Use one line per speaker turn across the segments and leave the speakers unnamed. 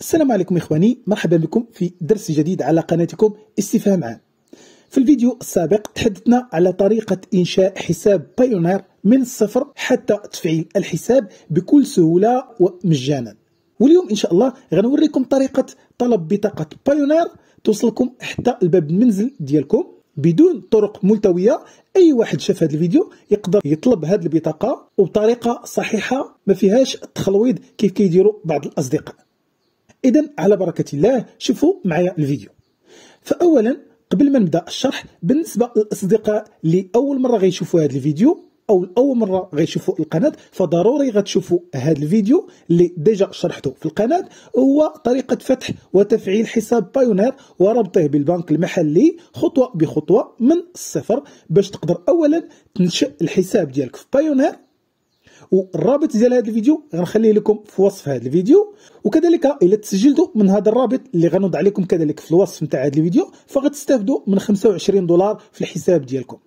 السلام عليكم إخواني مرحبا بكم في درس جديد على قناتكم استفهام عام في الفيديو السابق تحدثنا على طريقة إنشاء حساب بايونير من الصفر حتى تفعيل الحساب بكل سهولة ومجانا واليوم إن شاء الله غنوريكم طريقة طلب بطاقة بايونير توصلكم حتى الباب المنزل ديالكم بدون طرق ملتويه اي واحد شاف هذا الفيديو يقدر يطلب هذه البطاقه وبطريقه صحيحه ما فيهاش التخلويض كيف كيديروا بعض الاصدقاء إذا على بركة الله شوفوا معايا الفيديو فأولا قبل ما نبدا الشرح بالنسبه للاصدقاء اللي اول مره غيشوفوا هذا الفيديو او اول مره غيشوفوا القناه فضروري غتشوفوا هذا الفيديو اللي ديجا شرحته في القناه هو طريقه فتح وتفعيل حساب بايونير وربطه بالبنك المحلي خطوه بخطوه من الصفر باش تقدر اولا تنشئ الحساب ديالك في بايونير والرابط ديال هذا الفيديو غنخليه لكم في وصف هذا الفيديو وكذلك الا تسجلتوا من هذا الرابط اللي غنوضع لكم كذلك في الوصف نتاع هذا الفيديو فغتستافدوا من 25 دولار في الحساب ديالكم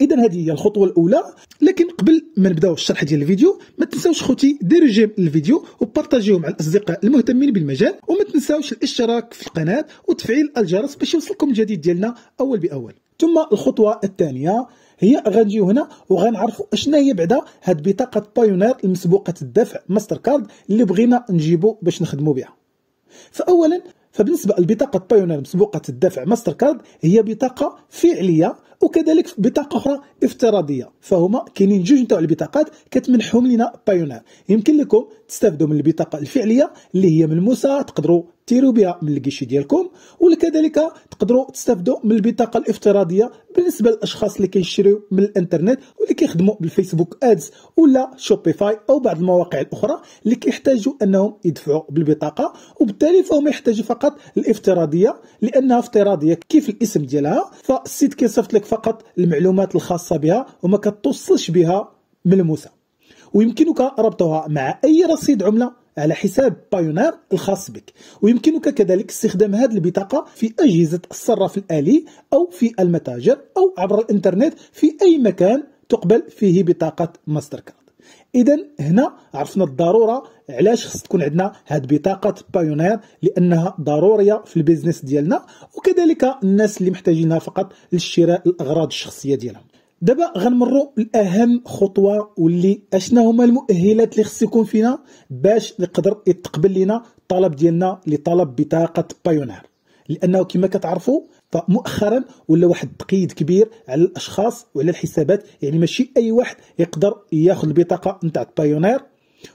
اذا هذه هي الخطوه الاولى لكن قبل ما نبداو الشرح ديال الفيديو ما تنساوش خوتي ديروا جيم للفيديو وبارطاجيوه مع الاصدقاء المهتمين بالمجال وما تنساوش الاشتراك في القناه وتفعيل الجرس باش يوصلكم الجديد ديالنا اول باول ثم الخطوه الثانيه هي غنجيو هنا وغنعرفوا اشنا هي بعدا هاد بطاقه بايونير المسبوقه الدفع ماستر كارد اللي بغينا نجيبو باش نخدموا بها فاولا فبالنسبه لبطاقه بايونير مسبوقه الدفع ماستر كارد هي بطاقه فعليه وكذلك بطاقه اخرى افتراضيه فهما كاينين جوج نتاع البطاقات كتمنحهم لنا بايونير يمكن لكم تستافدوا من البطاقه الفعليه اللي هي ملموسه تقدروا ديروا بها من الكيشي ديالكم وكذلك تقدروا تستافدوا من البطاقه الافتراضيه بالنسبه للاشخاص اللي كيشريو من الانترنت واللي كيخدموا بالفيسبوك ادز ولا شوبيفاي او بعض المواقع الاخرى اللي كيحتاجوا انهم يدفعوا بالبطاقه وبالتالي فهم يحتاجوا فقط الافتراضيه لانها افتراضيه كيف الاسم ديالها فالسيت كيصيفط لك فقط المعلومات الخاصه بها وما كتوصلش بها ملموسه ويمكنك ربطها مع اي رصيد عمله على حساب بايونير الخاص بك ويمكنك كذلك استخدام هذه البطاقة في أجهزة الصراف الآلي أو في المتاجر أو عبر الإنترنت في أي مكان تقبل فيه بطاقة ماستر كارد إذا هنا عرفنا الضرورة علاش خص تكون عندنا هاد بطاقة بايونير لأنها ضرورية في البيزنس ديالنا وكذلك الناس اللي محتاجينها فقط لشراء الأغراض الشخصية ديالهم دابا غنمروا لاهم خطوه واللي اشنا هما المؤهلات اللي خص يكون فينا باش نقدر يتقبل لينا الطلب ديالنا لطلب بطاقه بايونير لانه كما كتعرفوا فمؤخرا ولا واحد التقييد كبير على الاشخاص وعلى الحسابات يعني ماشي اي واحد يقدر ياخذ البطاقه نتاع بايونير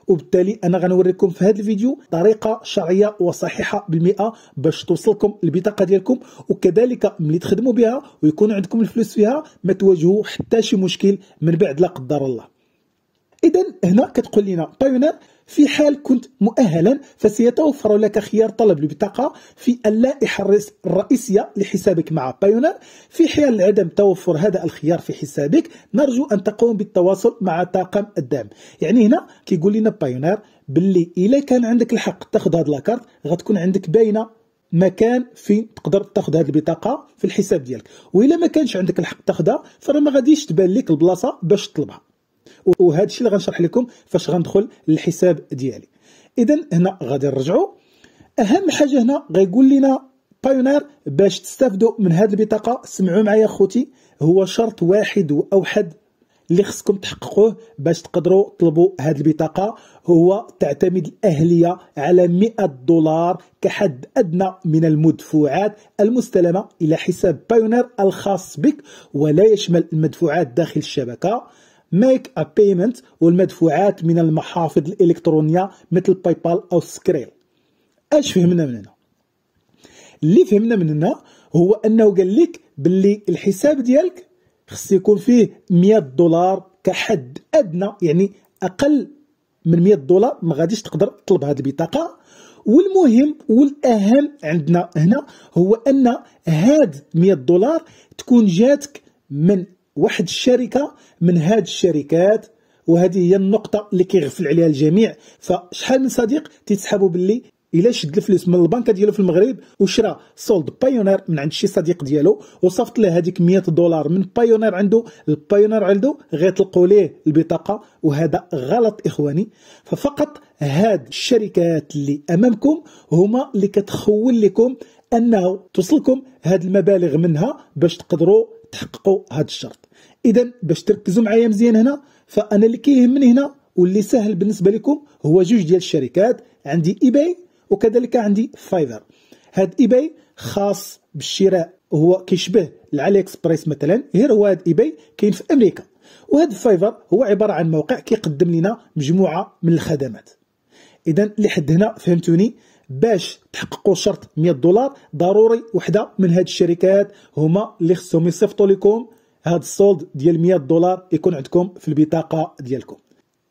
وبالتالي انا غنوريكم في هذا الفيديو طريقه شرعيه وصحيحه بالمئة باش توصلكم البطاقه ديالكم وكذلك ملي تخدموا بها ويكون عندكم الفلوس فيها ما تواجهوا حتى شي مشكل من بعد لا قدر الله اذا هنا كتقول لنا بايونير طيب في حال كنت مؤهلا فسيتوفر لك خيار طلب البطاقة في اللائحة الرئيسية لحسابك مع بايونير في حال عدم توفر هذا الخيار في حسابك نرجو أن تقوم بالتواصل مع طاقم الدعم يعني هنا كيقول لنا بايونير باللي إلا كان عندك الحق تاخذ هاد لاكارت غتكون عندك باينة مكان فين تقدر تاخذ هذه البطاقه في الحساب ديالك والا ما كانش عندك الحق تاخذها فراه ما غاديش تبان لك البلاصه باش تطلبها وهذا الشيء اللي غنشرح لكم فاش غندخل للحساب ديالي اذا هنا غادي نرجعوا اهم حاجه هنا غيقول لنا بايونير باش تستافدوا من هذه البطاقه سمعوا معايا خوتي هو شرط واحد واوحد اللي خصكم تحققوه باش تقدروا تطلبوا هذه البطاقه هو تعتمد الاهليه على 100 دولار كحد ادنى من المدفوعات المستلمه الى حساب بايونير الخاص بك ولا يشمل المدفوعات داخل الشبكه ميك ا بيمنت والمدفوعات من المحافظ الالكترونيه مثل باي بال او سكريل اش فهمنا من هنا اللي فهمنا من هنا هو انه قال لك باللي الحساب ديالك خص يكون فيه 100 دولار كحد ادنى يعني اقل من 100 دولار ما غاديش تقدر تطلب هذه البطاقه والمهم والاهم عندنا هنا هو ان هاد 100 دولار تكون جاتك من واحد الشركه من هاد الشركات وهذه هي النقطه اللي كيغفل عليها الجميع فشحال من صديق تيتسحبوا باللي الا شد الفلوس من البنكه ديالو في المغرب وشرا سولد بايونير من عند شي صديق ديالو وصفت له هذيك 100 دولار من بايونير عنده البايونير عنده غيطلقوا ليه البطاقه وهذا غلط اخواني ففقط هاد الشركات اللي امامكم هما اللي كتخول لكم انه توصلكم هاد المبالغ منها باش تقدروا تحققوا هذا الشرط اذا باش تركزوا معايا مزيان هنا فانا اللي كيهمني هنا واللي سهل بالنسبه لكم هو جوج ديال الشركات عندي ايباي وكذلك عندي فايفر هاد ايباي خاص بالشراء هو كيشبه العلي اكسبريس مثلا غير هو هاد ايباي كاين في امريكا وهاد فايفر هو عباره عن موقع كيقدم لنا مجموعه من الخدمات اذا لحد هنا فهمتوني باش تحققوا شرط 100 دولار ضروري وحده من هاد الشركات هما اللي خصهم يصيفطوا لكم هاد السولد ديال 100 دولار يكون عندكم في البطاقه ديالكم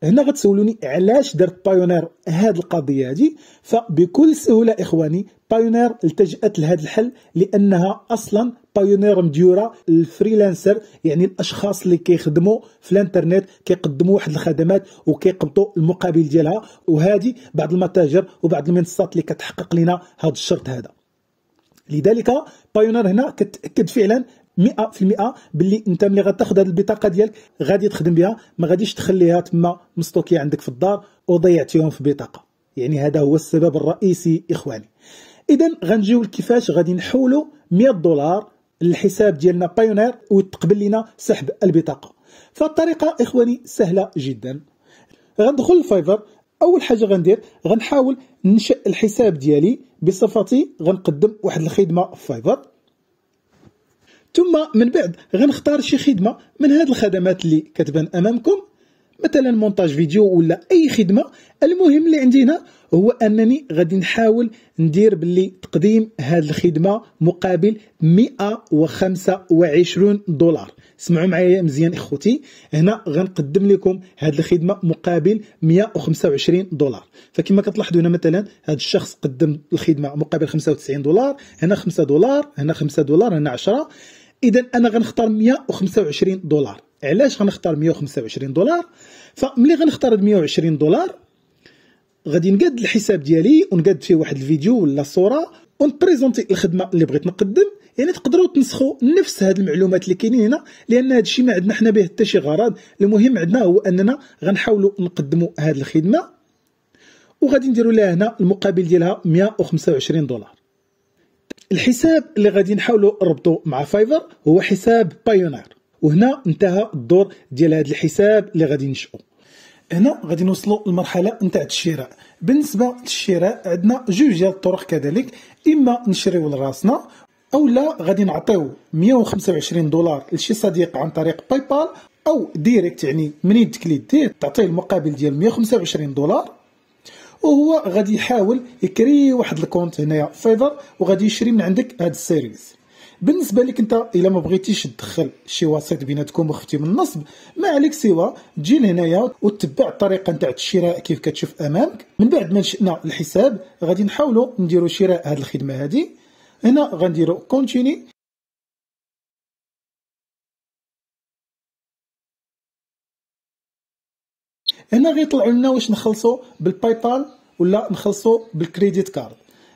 هنا غتسولوني علاش درت بايونير هاد القضيه هادي فبكل سهوله اخواني بايونير التجأت لهذا الحل لانها اصلا بايونير مديوره الفريلانسر يعني الاشخاص اللي كيخدموا في الانترنت كيقدموا واحد الخدمات وكيقبطوا المقابل ديالها وهذه بعض المتاجر وبعض المنصات اللي كتحقق لنا هذا الشرط هذا لذلك بايونير هنا كتاكد فعلا 100% باللي انت ملي غتاخذ هذه البطاقه ديالك غادي تخدم بها ما غاديش تخليها تما مستوكيه عندك في الدار وضيعتيهم في بطاقه يعني هذا هو السبب الرئيسي اخواني اذا غنجيو لكيفاش غادي نحولوا 100 دولار للحساب ديالنا بايونير وتقبل لنا سحب البطاقه فالطريقه اخواني سهله جدا غندخل لفايفر اول حاجه غندير غنحاول ننشئ الحساب ديالي بصفتي غنقدم واحد الخدمه في فايفر ثم من بعد غنختار شي خدمه من هاد الخدمات اللي كتبان امامكم مثلا مونتاج فيديو ولا اي خدمه المهم اللي عندي هنا هو انني غادي نحاول ندير باللي تقديم هذه الخدمه مقابل 125 دولار سمعوا معايا مزيان اخوتي هنا غنقدم لكم هذه الخدمه مقابل 125 دولار فكما كتلاحظوا هنا مثلا هذا الشخص قدم الخدمه مقابل 95 دولار هنا 5 دولار هنا 5 دولار هنا 10 اذا انا غنختار 125 دولار علاش غنختار 125 دولار فملي غنختار 120 دولار غادي نقاد الحساب ديالي ونقاد فيه واحد الفيديو ولا صوره ونبريزونتي الخدمه اللي بغيت نقدم يعني تقدروا تنسخوا نفس هاد المعلومات اللي كاينين هنا لان هاد الشيء ما عندنا حنا به حتى شي غرض المهم عندنا هو اننا غنحاولوا نقدموا هاد الخدمه وغادي نديروا لها هنا المقابل ديالها 125 دولار الحساب اللي غادي نحاولوا نربطوا مع فايفر هو حساب بايونير وهنا انتهى الدور ديال هذا الحساب اللي غادي نشأه. هنا غادي نوصلوا للمرحله نتاع الشراء بالنسبه للشراء عندنا جوج ديال الطرق كذلك اما نشريو لراسنا او لا غادي نعطيو 125 دولار لشي صديق عن طريق باي بال او ديريكت يعني منين يدك ليه تعطيه المقابل ديال 125 دولار وهو غادي يحاول يكري واحد الكونت هنايا فيضر وغادي يشري من عندك هاد السيريز بالنسبه لك انت الا ما بغيتيش تدخل شي وسيط بيناتكم وخفتي من النصب ما عليك سوى تجي لهنايا وتتبع الطريقه نتاع الشراء كيف كتشوف امامك من بعد ما نشئنا الحساب غادي نحاولوا نديروا شراء هذه الخدمه هذه هنا غنديروا كونتيني هنا غيطلعوا لنا واش نخلصوا بالبايبال ولا نخلصوا بالكريديت كارد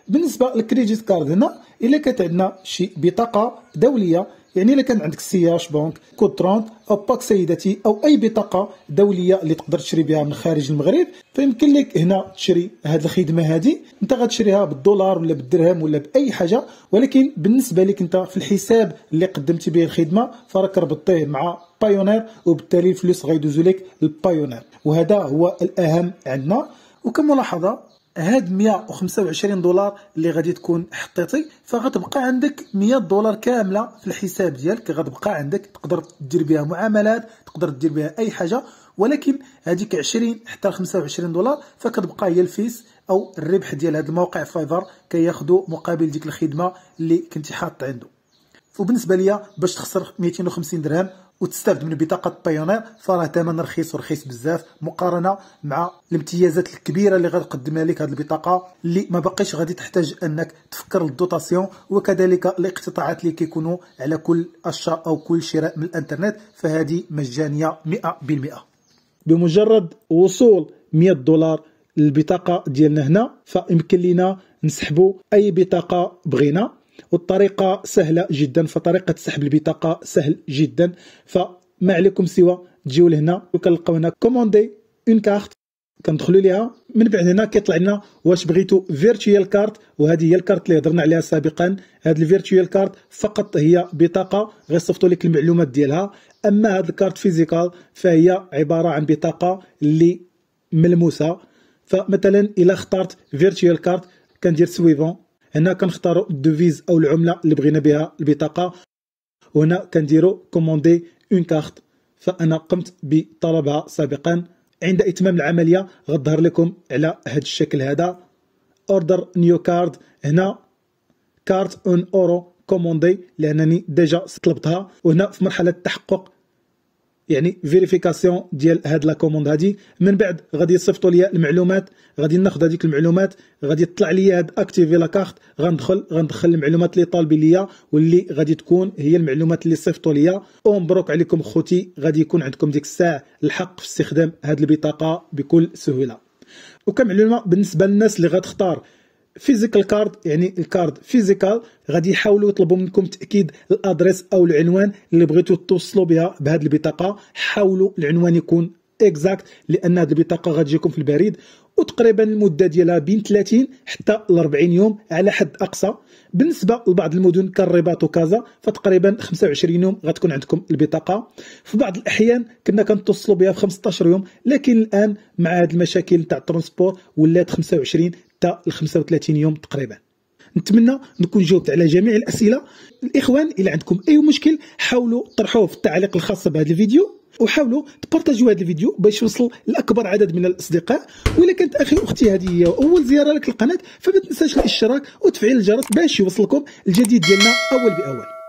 بالنسبه للكريديت كارد هنا الا كانت عندنا شي بطاقه دوليه يعني الا كان عندك سياش بنك كود 30 او باك سيدتي او اي بطاقه دوليه اللي تقدر تشري بها من خارج المغرب فيمكن لك هنا تشري هذه الخدمه هذه انت غتشريها بالدولار ولا بالدرهم ولا باي حاجه ولكن بالنسبه لك انت في الحساب اللي قدمتي به الخدمه فراك ربطتيه مع بايونير وبالتالي الفلوس غيدوزو لك البايونير وهذا هو الاهم عندنا وكملاحظه هاد 125 دولار اللي غادي تكون حطيتي فغتبقى عندك 100 دولار كامله في الحساب ديالك غتبقى عندك تقدر دير بها معاملات تقدر دير بها اي حاجه ولكن هذيك 20 حتى 25 دولار فكتبقى هي الفيس او الربح ديال هذا الموقع فايفر كياخذوا مقابل ديك الخدمه اللي كنتي حاط عنده وبالنسبه ليا باش تخسر 250 درهم وتستافد من بطاقه بايونير فراه ثمن رخيص ورخيص بزاف مقارنه مع الامتيازات الكبيره اللي غتقدمها لك هذه البطاقه اللي ما بقيش غادي تحتاج انك تفكر للدوتاسيون وكذلك الاقتطاعات اللي كيكونوا على كل الشراء او كل شراء من الانترنت فهذه مجانيه 100% بمجرد وصول 100 دولار للبطاقه ديالنا هنا فيمكن لينا نسحبوا اي بطاقه بغينا والطريقة سهلة جدا فطريقة سحب البطاقة سهل جدا فما عليكم سوى تجيو لهنا وكنلقاو هنا كوموندي اون كارت كندخلوا ليها من بعد هنا كيطلع لنا واش بغيتو فيرتويال كارت وهذه هي الكارت اللي هضرنا عليها سابقا هذه الفيرتويال كارت فقط هي بطاقه غير لك المعلومات ديالها اما هذه الكارت فيزيكال فهي عباره عن بطاقه اللي ملموسه فمثلا الا اخترت فيرتويال كارت كندير سويفون هنا كنختاروا الدوفيز او العمله اللي بغينا بها البطاقه وهنا كنديروا كوموندي اون كارت فانا قمت بطلبها سابقا عند اتمام العمليه غظهر لكم على هذا الشكل هذا اوردر نيو كارد هنا كارت اون اورو كوموندي لانني ديجا طلبتها وهنا في مرحله التحقق يعني فيريفيكاسيون ديال هاد لا كوموند هادي من بعد غادي يصيفطوا ليا المعلومات غادي ناخذ هذيك المعلومات غادي يطلع ليا هاد اكتيفي لا كارت غندخل غندخل المعلومات اللي طالبين ليا واللي غادي تكون هي المعلومات اللي صيفطوا ليا ومبروك عليكم خوتي غادي يكون عندكم ديك الساعه الحق في استخدام هاد البطاقه بكل سهوله وكمعلومه بالنسبه للناس اللي غتختار فيزيكال كارد يعني الكارد فيزيكال غادي يحاولوا يطلبوا منكم تاكيد الادريس او العنوان اللي بغيتوا توصلوا بها بهذه البطاقه حاولوا العنوان يكون اكزاكت لان هذه البطاقه غتجيكم في البريد وتقريبا المده ديالها بين 30 حتى ل 40 يوم على حد اقصى بالنسبه لبعض المدن كالرباط وكازا فتقريبا 25 يوم غتكون عندكم البطاقه في بعض الاحيان كنا كنتصلوا بها في 15 يوم لكن الان مع هذه المشاكل تاع الترونسبور ولات 25 حتى ل 35 يوم تقريبا نتمنى نكون جاوبت على جميع الاسئله الاخوان الى عندكم اي مشكل حاولوا طرحوه في التعليق الخاص بهذا الفيديو وحاولوا تبارطاجيو هذا الفيديو باش يوصل لاكبر عدد من الاصدقاء واذا كانت اخي اختي هذه هي اول زياره لك القناه فما تنساش الاشتراك وتفعيل الجرس باش يوصلكم الجديد ديالنا اول باول